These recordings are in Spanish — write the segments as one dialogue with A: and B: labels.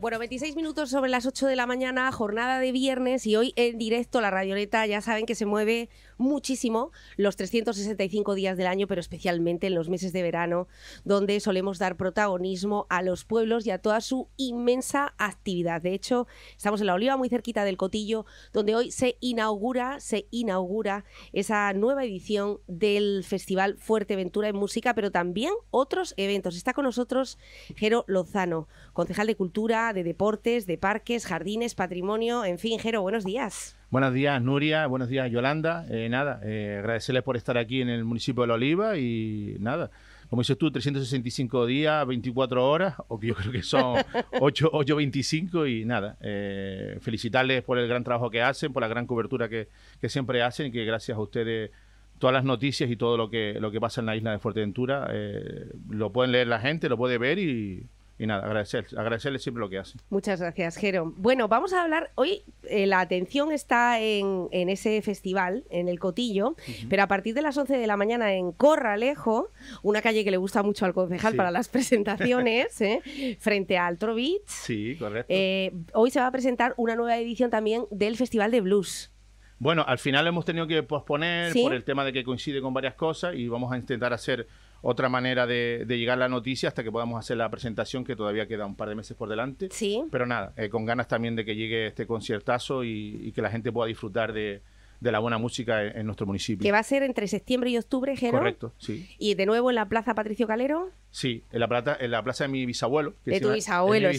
A: Bueno, 26 minutos sobre las 8 de la mañana, jornada de viernes y hoy en directo la Radioleta, ya saben que se mueve muchísimo los 365 días del año, pero especialmente en los meses de verano, donde solemos dar protagonismo a los pueblos y a toda su inmensa actividad. De hecho, estamos en la Oliva, muy cerquita del Cotillo, donde hoy se inaugura, se inaugura esa nueva edición del Festival Fuerteventura en Música, pero también otros eventos. Está con nosotros Jero Lozano, concejal de Cultura de Deportes, de Parques, Jardines, Patrimonio, en fin, Jero, buenos días.
B: Buenos días, Nuria. Buenos días, Yolanda. Eh, nada, eh, agradecerles por estar aquí en el municipio de La Oliva y nada. Como dices tú, 365 días, 24 horas, o que yo creo que son 8.25 y nada. Eh, felicitarles por el gran trabajo que hacen, por la gran cobertura que, siempre hacen y que gracias a ustedes todas las noticias y todo lo que, lo que pasa en la isla de Fuerteventura eh, lo pueden leer la gente, lo puede ver y y nada, agradecer, siempre lo que hacen.
A: Muchas gracias, Jero. Bueno, vamos a hablar hoy, eh, la atención está en, ese festival, en el Cotillo, pero a partir de las 11 de la mañana en Corralejo, una calle que le gusta mucho al concejal para las presentaciones, ¿eh? frente a Altrovich.
B: Sí, correcto.
A: Eh, hoy se va a presentar una nueva edición también del Festival de Blues.
B: Bueno, al final hemos tenido que posponer por el tema de que coincide con varias cosas y vamos a intentar hacer otra manera de, llegar la noticia hasta que podamos hacer la presentación, que todavía queda un par de meses por delante. Sí. Pero nada, eh, con ganas también de que llegue este conciertazo y, que la gente pueda disfrutar de, la buena música en, nuestro municipio.
A: Que va a ser entre septiembre y octubre, Correcto, sí. Y de nuevo en la Plaza Patricio Calero.
B: Sí, en la plaza, en la plaza de mi bisabuelo. Que de tu bisabuelo, Y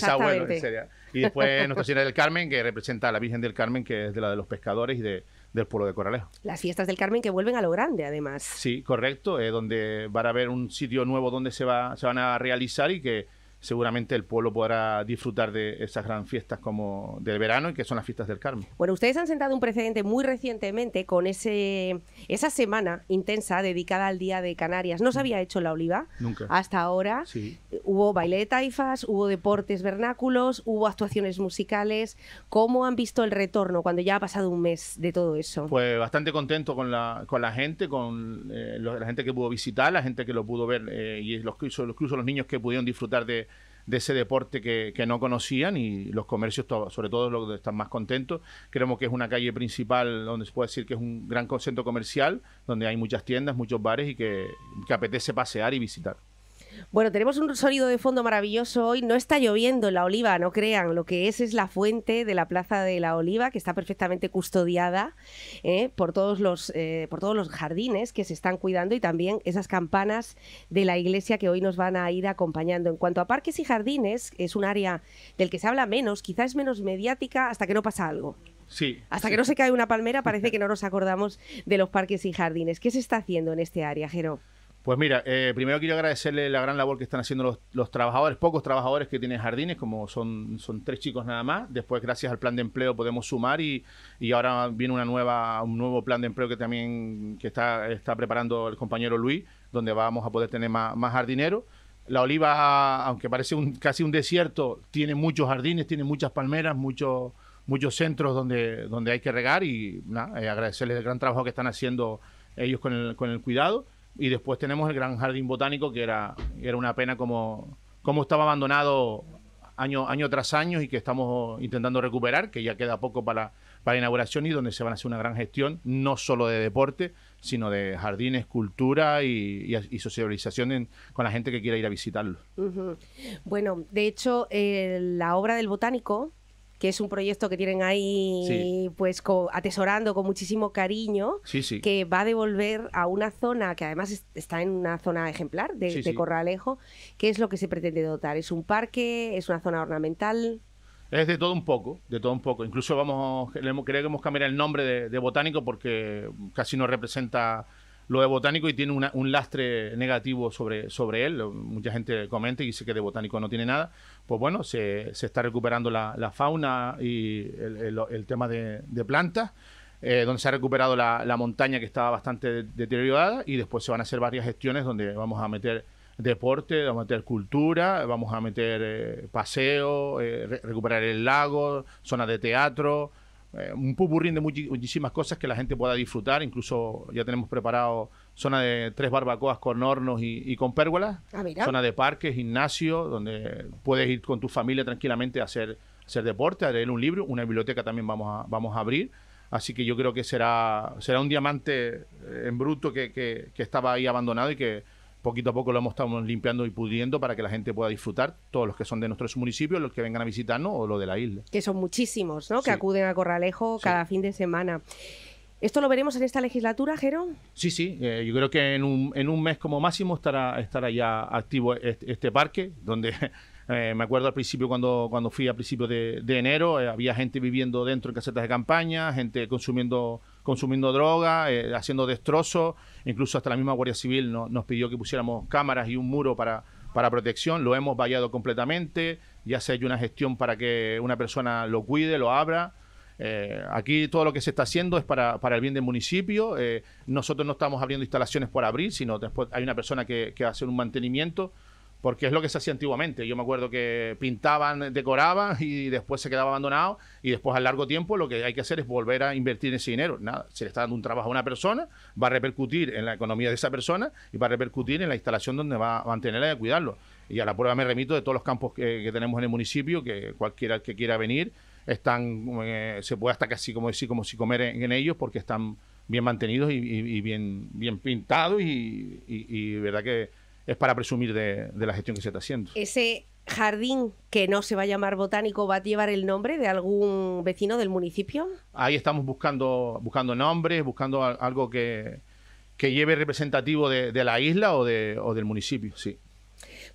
B: después Nuestra Señora del Carmen, que representa a la Virgen del Carmen, que es de la de los pescadores y de del pueblo de Coralejo.
A: Las fiestas del Carmen que vuelven a lo grande, además.
B: Sí, correcto, eh, donde van a haber un sitio nuevo donde se, va, se van a realizar y que seguramente el pueblo podrá disfrutar de esas grandes fiestas como del verano y que son las fiestas del Carmen.
A: Bueno, ustedes han sentado un precedente muy recientemente con ese esa semana intensa dedicada al Día de Canarias. No se había hecho la oliva Nunca. hasta ahora. Sí. Hubo baile de taifas, hubo deportes vernáculos, hubo actuaciones musicales. ¿Cómo han visto el retorno cuando ya ha pasado un mes de todo eso?
B: Pues bastante contento con la, con la gente, con eh, la gente que pudo visitar, la gente que lo pudo ver eh, y los, incluso los niños que pudieron disfrutar de, de ese deporte que, que, no conocían y los comercios, sobre todo los que están más contentos. Creemos que es una calle principal donde se puede decir que es un gran centro comercial, donde hay muchas tiendas, muchos bares y que, que apetece pasear y visitar.
A: Bueno, tenemos un sonido de fondo maravilloso hoy. No está lloviendo en la oliva, no crean. Lo que es es la fuente de la Plaza de la Oliva, que está perfectamente custodiada ¿eh? por, todos los, eh, por todos los jardines que se están cuidando y también esas campanas de la iglesia que hoy nos van a ir acompañando. En cuanto a parques y jardines, es un área del que se habla menos, quizás es menos mediática hasta que no pasa algo.
B: Sí. Hasta que no se
A: cae una palmera parece que no nos acordamos de los parques y jardines. ¿Qué se está haciendo en este área, Jero?
B: Pues mira, eh, primero quiero agradecerle la gran labor que están haciendo los, trabajadores, pocos trabajadores que tienen jardines, como son, tres chicos nada más. Después, gracias al plan de empleo, podemos sumar y, y ahora viene una nueva, un nuevo plan de empleo que también que está, está preparando el compañero Luis, donde vamos a poder tener más, más jardineros. La Oliva, aunque parece un, casi un desierto, tiene muchos jardines, tiene muchas palmeras, muchos muchos centros donde, donde hay que regar y eh, agradecerles el gran trabajo que están haciendo ellos con el, con el cuidado. Y después tenemos el Gran Jardín Botánico, que era, era una pena como, estaba abandonado año, año tras año y que estamos intentando recuperar, que ya queda poco para, para inauguración y donde se van a hacer una gran gestión, no solo de deporte, sino de jardines, cultura y, y, socialización con la gente que quiera ir a visitarlo.
A: Bueno, de hecho, eh, la obra del botánico que es un proyecto que tienen ahí pues atesorando con muchísimo cariño, que va a devolver a una zona que además está en una zona ejemplar de, Corralejo, que es lo que se pretende dotar. Es un parque, es una zona ornamental.
B: Es de todo un poco, de todo un poco. Incluso vamos, queremos cambiar el nombre de, de botánico porque casi no representa lo de botánico y tiene un lastre negativo sobre, sobre él. Mucha gente comenta y dice que de botánico no tiene nada. Pues bueno, se, está recuperando la, fauna y el, tema de, plantas. Eh, donde se ha recuperado la, montaña que estaba bastante deteriorada y después se van a hacer varias gestiones donde vamos a meter deporte, vamos a meter cultura, vamos a meter eh, paseo, eh, recuperar el lago, zona de teatro, eh, un puburrín de muchísimas cosas que la gente pueda disfrutar. Incluso ya tenemos preparado zona de tres barbacoas con hornos y, con pérgolas. Ah, zona de parques, gimnasio, donde puedes ir con tu familia tranquilamente a hacer, hacer deporte, a leer un libro. Una biblioteca también vamos a, vamos a abrir. Así que yo creo que será, será un diamante eh, en bruto que, que estaba ahí abandonado y que poquito a poco lo hemos estado limpiando y pudiendo para que la gente pueda disfrutar, todos los que son de nuestros municipios, los que vengan a visitarnos o los de la isla.
A: Que son muchísimos, ¿no? Que acuden a Corralejo cada fin de semana. ¿Esto lo veremos en esta legislatura, Gerón?
B: Sí, sí. Eh, yo creo que en un, en un mes como máximo estará, ya activo este, este parque, donde eh, me acuerdo al principio cuando, cuando fui a principios de, enero, eh, había gente viviendo dentro en casetas de campaña, gente consumiendo consumiendo droga, eh, haciendo destrozos, incluso hasta la misma Guardia Civil nos pidió que pusiéramos cámaras y un muro para, protección, lo hemos vallado completamente, ya se ha hecho una gestión para que una persona lo cuide, lo abra. Eh, aquí todo lo que se está haciendo es para, el bien del municipio. Eh, nosotros no estamos abriendo instalaciones por abrir, sino después hay una persona que, que hace un mantenimiento porque es lo que se hacía antiguamente. Yo me acuerdo que pintaban, decoraban y después se quedaba abandonado y después a largo tiempo lo que hay que hacer es volver a invertir ese dinero. Nada, se le está dando un trabajo a una persona, va a repercutir en la economía de esa persona y va a repercutir en la instalación donde va a mantenerla y a cuidarlo. Y a la prueba me remito de todos los campos que, tenemos en el municipio, que cualquiera que quiera venir, están, eh, se puede hasta casi como decir, como si comer en, ellos porque están bien mantenidos y, bien, bien pintados y verdad que es para presumir de, la gestión que se está haciendo.
A: Ese jardín que no se va a llamar botánico va a llevar el nombre de algún vecino del municipio?
B: Ahí estamos buscando, buscando nombres, buscando algo que, lleve representativo de, la isla o, o del municipio, sí.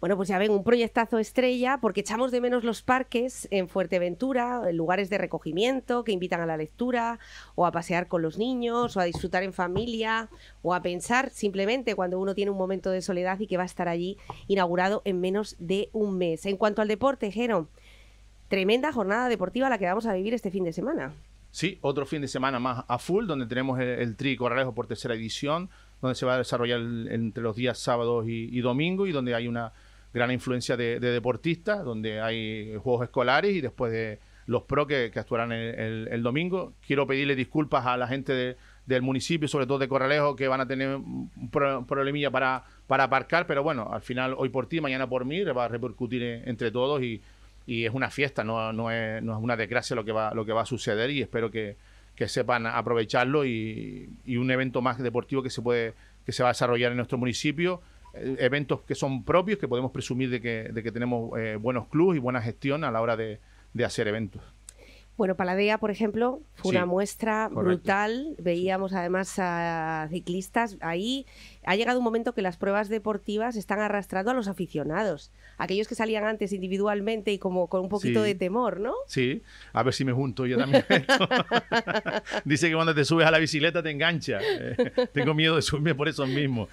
A: Bueno, pues ya ven, un proyectazo estrella porque echamos de menos los parques en Fuerteventura, lugares de recogimiento que invitan a la lectura o a pasear con los niños o a disfrutar en familia o a pensar simplemente cuando uno tiene un momento de soledad y que va a estar allí inaugurado en menos de un mes. En cuanto al deporte, Jero, tremenda jornada deportiva la que vamos a vivir este fin de semana.
B: Sí, otro fin de semana más a full, donde tenemos el, Tri por tercera edición, donde se va a desarrollar entre los días sábados y domingo y donde hay una gran influencia de, deportistas, donde hay juegos escolares y después de los pro que, actuarán el, domingo. Quiero pedirle disculpas a la gente del municipio, sobre todo de Corralejo, que van a tener un problemilla para, aparcar, pero bueno, al final hoy por ti, mañana por mí, va a repercutir entre todos y, es una fiesta, no, es, una desgracia lo que va, lo que va a suceder y espero que, sepan aprovecharlo y, y, un evento más deportivo que se puede que se va a desarrollar en nuestro municipio eh, eventos que son propios, que podemos presumir de que, tenemos eh, buenos clubes y buena gestión a la hora de hacer eventos.
A: Bueno, Paladea, por ejemplo, fue una muestra brutal. Veíamos además a ciclistas. Ahí ha llegado un momento que las pruebas deportivas están arrastrando a los aficionados, aquellos que salían antes individualmente y como con un poquito de temor, ¿no?
B: Sí, a ver si me junto yo también. Dice que cuando te subes a la bicicleta te engancha. Eh, tengo miedo de subirme por eso mismo.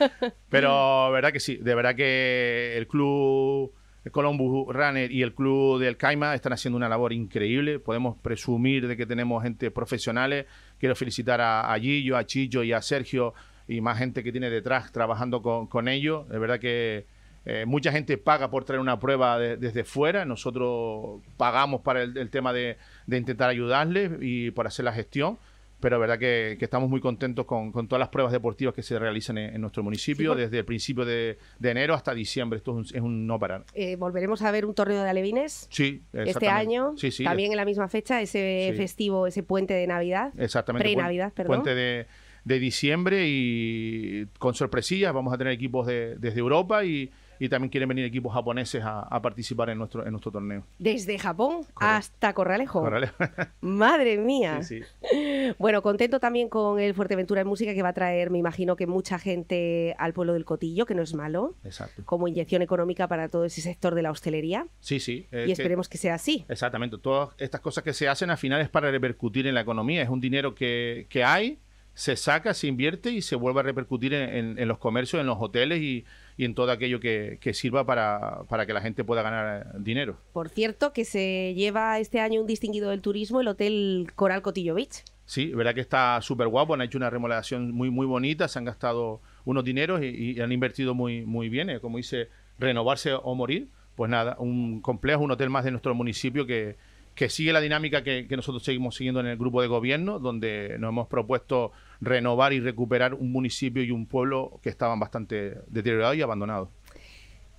A: Pero
B: verdad que sí, de verdad que el club el Columbus Runner y el Club del Caima están haciendo una labor increíble. Podemos presumir de que tenemos gente profesionales. Quiero felicitar a, Gillo, a Chillo y a Sergio y más gente que tiene detrás trabajando con, ellos. Es verdad que eh, mucha gente paga por traer una prueba desde fuera. Nosotros pagamos para el, tema de, de, intentar ayudarles y por hacer la gestión pero verdad que, estamos muy contentos con, todas las pruebas deportivas que se realizan en, nuestro municipio, desde el principio de, enero hasta diciembre. Esto es un, no parar.
A: Eh, ¿Volveremos a ver un torneo de alevines?
B: Sí, este año. también en
A: la misma fecha, ese festivo, ese puente de Navidad.
B: Exactamente. Pre-Navidad, Puente de, diciembre y con sorpresillas vamos a tener equipos desde Europa y, y también quieren venir equipos japoneses a, participar en nuestro, en nuestro torneo.
A: Desde Japón hasta Corralejo. Corralejo. Madre mía. Sí, sí. Bueno, contento también con el Fuerteventura en Música que va a traer, me imagino que mucha gente al pueblo del Cotillo, que no es malo. Exacto. Como inyección económica para todo ese sector de la hostelería.
B: Sí, sí. y esperemos que, sea así. Exactamente. Todas estas cosas que se hacen al final es para repercutir en la economía. Es un dinero que, que hay, se saca, se invierte y se vuelve a repercutir en, en los comercios, en los hoteles y y en todo aquello que, que sirva para, para, que la gente pueda ganar eh, dinero.
A: Por cierto, que se lleva este año un distinguido del turismo, el Hotel Coral Cotillo Beach.
B: Sí, verdad que está súper guapo, han hecho una remodelación muy, muy bonita, se han gastado unos dineros y, han invertido muy, muy bien, eh, como dice, renovarse o morir. Pues nada, un complejo, un hotel más de nuestro municipio que, que sigue la dinámica que, nosotros seguimos siguiendo en el grupo de gobierno, donde nos hemos propuesto renovar y recuperar un municipio y un pueblo que estaban bastante deteriorados y abandonados.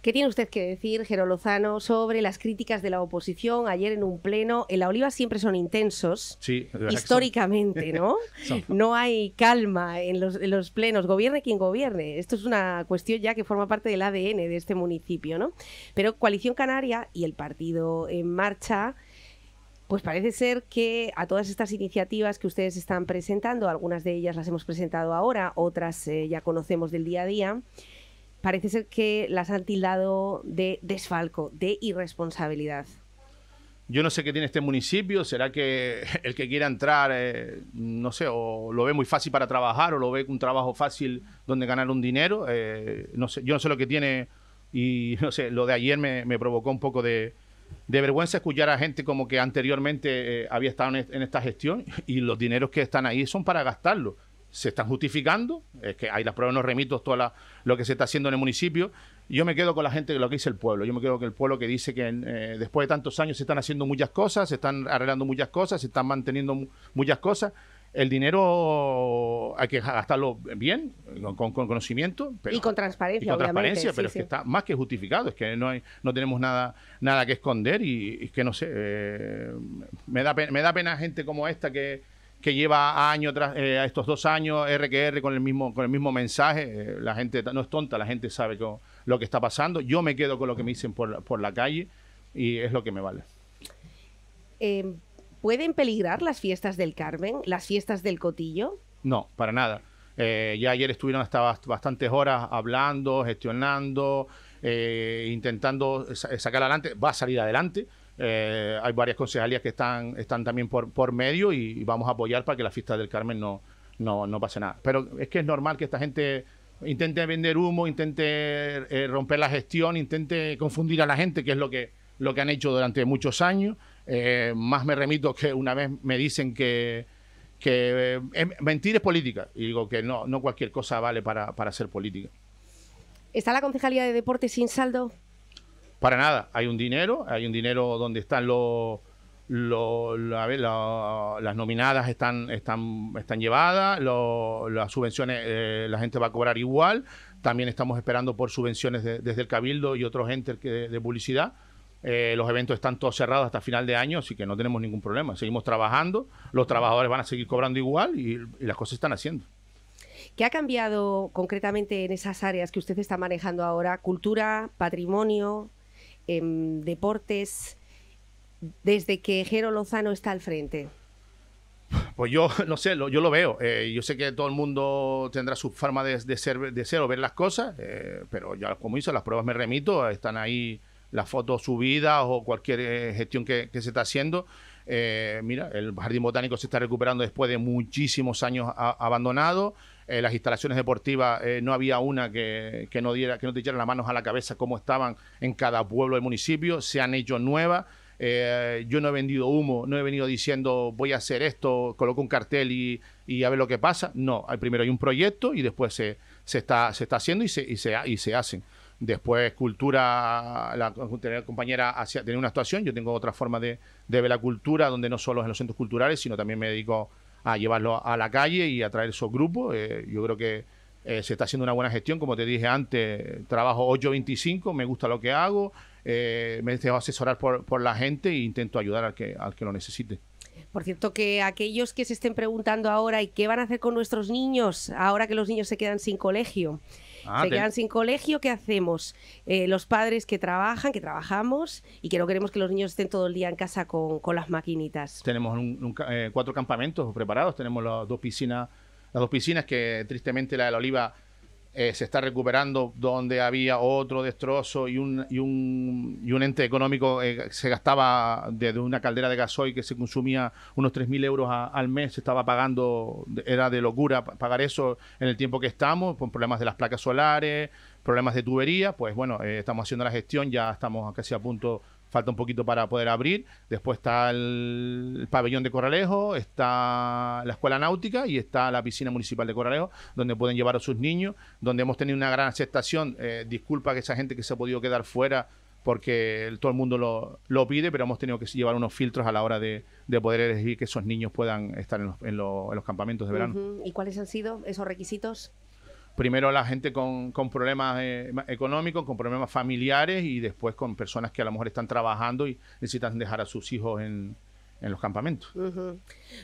A: ¿Qué tiene usted que decir, Gerolozano, sobre las críticas de la oposición ayer en un pleno? En la Oliva siempre son intensos, históricamente, ¿no? no hay calma en los, en los, plenos, gobierne quien gobierne. Esto es una cuestión ya que forma parte del ADN de este municipio, ¿no? Pero Coalición Canaria y el Partido en Marcha pues parece ser que a todas estas iniciativas que ustedes están presentando, algunas de ellas las hemos presentado ahora, otras eh, ya conocemos del día a día, parece ser que las han tildado de desfalco, de irresponsabilidad.
B: Yo no sé qué tiene este municipio, será que el que quiera entrar, eh, no sé, o lo ve muy fácil para trabajar, o lo ve un trabajo fácil donde ganar un dinero, eh, no sé, yo no sé lo que tiene y no sé, lo de ayer me provocó un poco de, de vergüenza escuchar a gente como que anteriormente eh, había estado en, esta gestión y los dineros que están ahí son para gastarlo. Se están justificando, es que hay las pruebas, no remitos todo lo que se está haciendo en el municipio. Yo me quedo con la gente, lo que dice el pueblo. Yo me quedo con el pueblo que dice que eh, después de tantos años se están haciendo muchas cosas, se están arreglando muchas cosas, se están manteniendo muchas cosas, el dinero hay que gastarlo bien, con, conocimiento. Pero, y
A: con transparencia. con transparencia, pero es que está
B: más que justificado, es que no, hay, no tenemos nada, nada que esconder y, que no sé, eh, me, da pena, me da pena gente como esta que, que lleva año tras, eh, estos dos años RQR con el mismo, con el mismo mensaje. Eh, la gente no es tonta, la gente sabe lo, lo que está pasando. Yo me quedo con lo que me dicen por, por la calle y es lo que me vale.
A: ¿Pueden peligrar las fiestas del Carmen, las fiestas del Cotillo?
B: No, para nada. Eh, ya ayer estuvieron hasta bastantes horas hablando, gestionando, eh, intentando sacar adelante. Va a salir adelante. Eh, hay varias concejalías que están, están también por, por medio y, vamos a apoyar para que las fiestas del Carmen no, no, pase nada. Pero es que es normal que esta gente intente vender humo, intente romper la gestión, intente confundir a la gente, que es lo que, lo que han hecho durante muchos años. Eh, más me remito que una vez me dicen que, que eh, em, mentir es política. Y digo que no, no cualquier cosa vale para, para hacer política.
A: ¿Está la Concejalía de Deportes sin saldo?
B: Para nada. Hay un dinero, hay un dinero donde están los... las nominadas están, están, están llevadas, las subvenciones eh, la gente va a cobrar igual, también estamos esperando por subvenciones desde el Cabildo y otros entes de, publicidad, eh, los eventos están todos cerrados hasta final de año, así que no tenemos ningún problema. Seguimos trabajando, los trabajadores van a seguir cobrando igual y, las cosas están haciendo.
A: ¿Qué ha cambiado concretamente en esas áreas que usted está manejando ahora? Cultura, patrimonio, em, deportes, desde que Jero Lozano está al frente.
B: Pues yo no sé, yo lo veo. Eh, yo sé que todo el mundo tendrá su forma de, ser, de o ver las cosas, eh, pero ya como hizo las pruebas me remito, están ahí las fotos subidas o cualquier eh, gestión que, se está haciendo. Eh, mira, el Jardín Botánico se está recuperando después de muchísimos años abandonado. Eh, las instalaciones deportivas, no había una que, no diera, que no te echara las manos a la cabeza como estaban en cada pueblo del municipio. Se han hecho nuevas. yo no he vendido humo, no he venido diciendo voy a hacer esto, coloco un cartel y, y a ver lo que pasa. No, primero hay un proyecto y después se, está, se está haciendo y se, y se, y se hacen. Después, cultura, la, compañera hacia, una actuación. Yo tengo otra forma de, ver la cultura, donde no solo es en los centros culturales, sino también me dedico a llevarlo a la calle y a traer esos grupos. Eh, yo creo que eh, se está haciendo una buena gestión. Como te dije antes, trabajo 8.25, me gusta lo que hago, eh, me dejo asesorar por, por, la gente e intento ayudar al que, al que lo necesite.
A: Por cierto, que aquellos que se estén preguntando ahora y qué van a hacer con nuestros niños, ahora que los niños se quedan sin colegio,
B: Ah, se quedan sin
A: colegio, ¿qué hacemos? Eh, los padres que trabajan, que trabajamos y que no queremos que los niños estén todo el día en casa con, las maquinitas.
B: Tenemos eh, cuatro campamentos preparados, tenemos las dos piscinas, las dos piscinas que tristemente la de la Oliva eh, se está recuperando donde había otro destrozo y un, y un, y un ente económico eh, se gastaba desde una caldera de gasoil que se consumía unos 3.000 euros al mes, se estaba pagando, era de locura pagar eso en el tiempo que estamos, con problemas de las placas solares, problemas de tubería, pues bueno, eh, estamos haciendo la gestión, ya estamos casi a punto falta un poquito para poder abrir. Después está el pabellón de Corralejo, está la escuela náutica y está la piscina municipal de Corralejo, donde pueden llevar a sus niños, donde hemos tenido una gran aceptación. Eh, disculpa que esa gente que se ha podido quedar fuera porque todo el mundo lo, pide, pero hemos tenido que llevar unos filtros a la hora de, poder elegir que esos niños puedan estar en los, campamentos de verano.
A: ¿Y cuáles han sido esos requisitos?
B: primero la gente con, problemas eh, económicos, con problemas familiares y después con personas que a lo mejor están trabajando y necesitan dejar a sus hijos en, en los campamentos.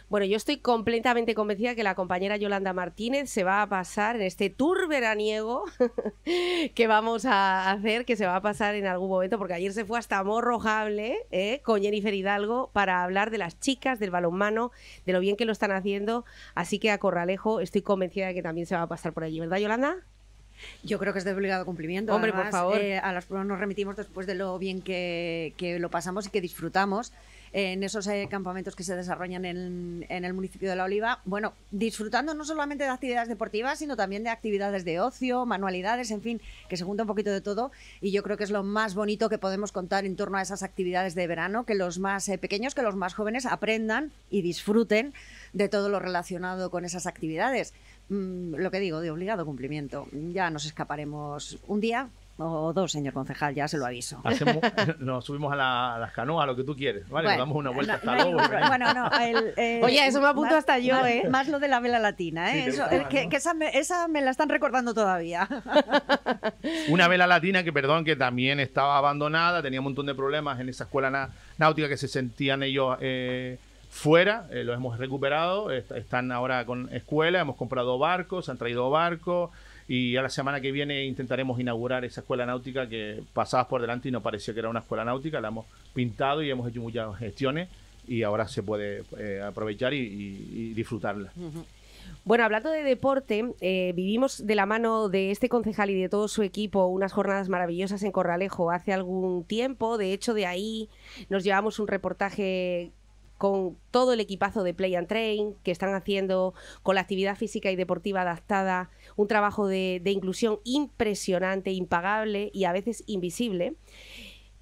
A: Bueno, yo estoy completamente convencida que la compañera Yolanda Martínez se va a pasar en este tour veraniego que vamos a hacer, que se va a pasar en algún momento, porque ayer se fue hasta Morrojable ¿eh? con Jennifer Hidalgo para hablar de las chicas, del balonmano, de lo bien que lo están haciendo. Así que a Corralejo estoy convencida de que también se va a pasar por allí, ¿verdad, Yolanda? Yo creo que es de obligado cumplimiento. Hombre, por favor. Eh, a las pruebas nos remitimos después de lo bien que lo pasamos y que disfrutamos en esos eh, campamentos que se desarrollan en, el municipio de La Oliva. Bueno, disfrutando no solamente de actividades deportivas, sino también de actividades de ocio, manualidades, en fin, que se junta un poquito de todo. Y yo creo que es lo más bonito que podemos contar en torno a esas actividades de verano, que los más eh, pequeños, que los más jóvenes aprendan y disfruten de todo lo relacionado con esas actividades. Mm, lo que digo, de obligado cumplimiento. Ya nos escaparemos un día o dos, señor concejal, ya se lo aviso.
B: nos subimos a, las canoas, lo que tú quieres, ¿vale? damos una vuelta hasta luego. no,
A: eh, Oye, eso me apunto hasta yo, más, ¿eh? ¿eh? Más lo de la vela latina, ¿eh? eso, eh, que, esa, me, la están recordando todavía.
B: una vela latina que, perdón, que también estaba abandonada, tenía un montón de problemas en esa escuela náutica que se sentían ellos... fuera, lo los hemos recuperado, están ahora con escuela, hemos comprado barcos, han traído barcos, y a la semana que viene intentaremos inaugurar esa escuela náutica que pasabas por delante y no parecía que era una escuela náutica. La hemos pintado y hemos hecho muchas gestiones y ahora se puede eh, aprovechar y, disfrutarla.
A: Bueno, hablando de deporte, eh, vivimos de la mano de este concejal y de todo su equipo unas jornadas maravillosas en Corralejo hace algún tiempo. De hecho, de ahí nos llevamos un reportaje con todo el equipazo de Play and Train que están haciendo con la actividad física y deportiva adaptada, un trabajo de, inclusión impresionante, impagable y a veces invisible.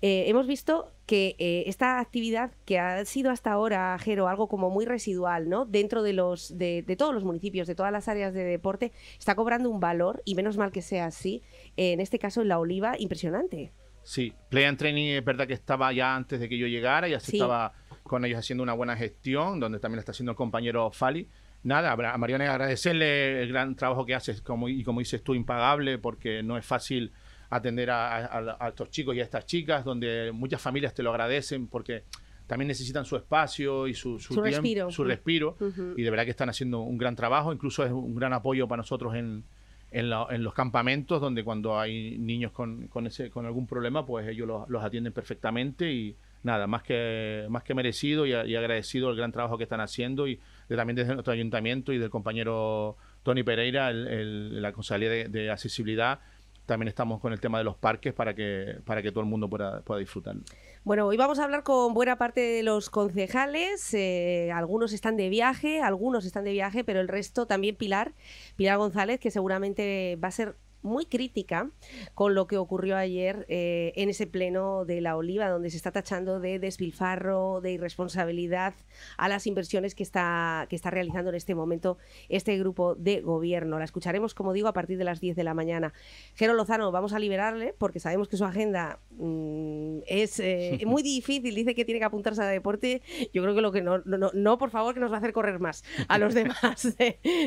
A: Eh, hemos visto que eh, esta actividad que ha sido hasta ahora, algo como muy residual, ¿no? Dentro de los de, todos los municipios, de todas las áreas de deporte, está cobrando un valor, y menos mal que sea así, eh, en este caso en la oliva, impresionante.
B: Sí, Play and Training es verdad que estaba ya antes de que yo llegara, y así estaba con ellos haciendo una buena gestión, donde también está haciendo el compañero Fali. Nada, a Mariana agradecerle el gran trabajo que haces como, y como dices tú, impagable, porque no es fácil atender a, estos chicos y a estas chicas, donde muchas familias te lo agradecen porque también necesitan su espacio y su, su, tiempo, respiro. Su respiro Y de verdad que están haciendo un gran trabajo. Incluso es un gran apoyo para nosotros en, en, los campamentos, donde cuando hay niños con, con, ese, con algún problema, pues ellos los, los atienden perfectamente y, nada, más que, más que merecido y, agradecido el gran trabajo que están haciendo y también desde nuestro ayuntamiento y del compañero Tony Pereira, el, la Consejería de, Accesibilidad. También estamos con el tema de los parques para que, para que todo el mundo pueda, pueda disfrutar
A: Bueno, hoy vamos a hablar con buena parte de los concejales. Eh, algunos están de viaje, algunos están de viaje, pero el resto también Pilar, Pilar González, que seguramente va a ser muy crítica con lo que ocurrió ayer eh, en ese pleno de la Oliva, donde se está tachando de despilfarro, de irresponsabilidad a las inversiones que está, que está realizando en este momento este grupo de gobierno. La escucharemos, como digo, a partir de las 10 de la mañana. Jero Lozano, vamos a liberarle porque sabemos que su agenda mm, es eh, muy difícil. Dice que tiene que apuntarse a deporte. Yo creo que lo que no, no, por favor, que nos va a hacer correr más a los demás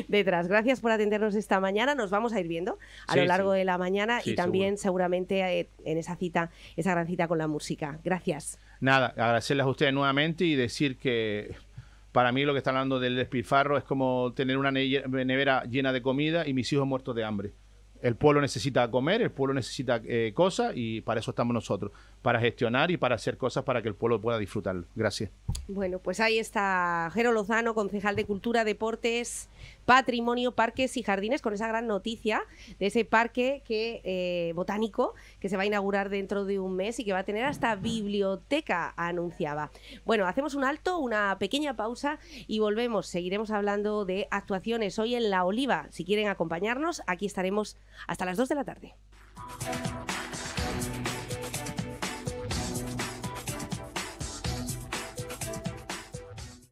A: detrás. Gracias por atendernos esta mañana. Nos vamos a ir viendo a lo largo de la mañana y también seguramente eh, en esa cita, esa gran cita con la música. Gracias.
B: Nada, agradecerles a ustedes nuevamente y decir que para mí lo que está hablando del despilfarro es como tener una nevera llena de comida y mis hijos muertos de hambre. El pueblo necesita comer, el pueblo necesita eh, cosas y para eso estamos nosotros, para gestionar y para hacer cosas para que el pueblo pueda disfrutar. Gracias.
A: Bueno, pues ahí está Jero Lozano, concejal de Cultura, Deportes, Patrimonio, Parques y Jardines, con esa gran noticia de ese parque que, eh, botánico que se va a inaugurar dentro de un mes y que va a tener hasta biblioteca, anunciaba. Bueno, hacemos un alto, una pequeña pausa y volvemos. Seguiremos hablando de actuaciones hoy en La Oliva. Si quieren acompañarnos, aquí estaremos hasta las 2 de la tarde.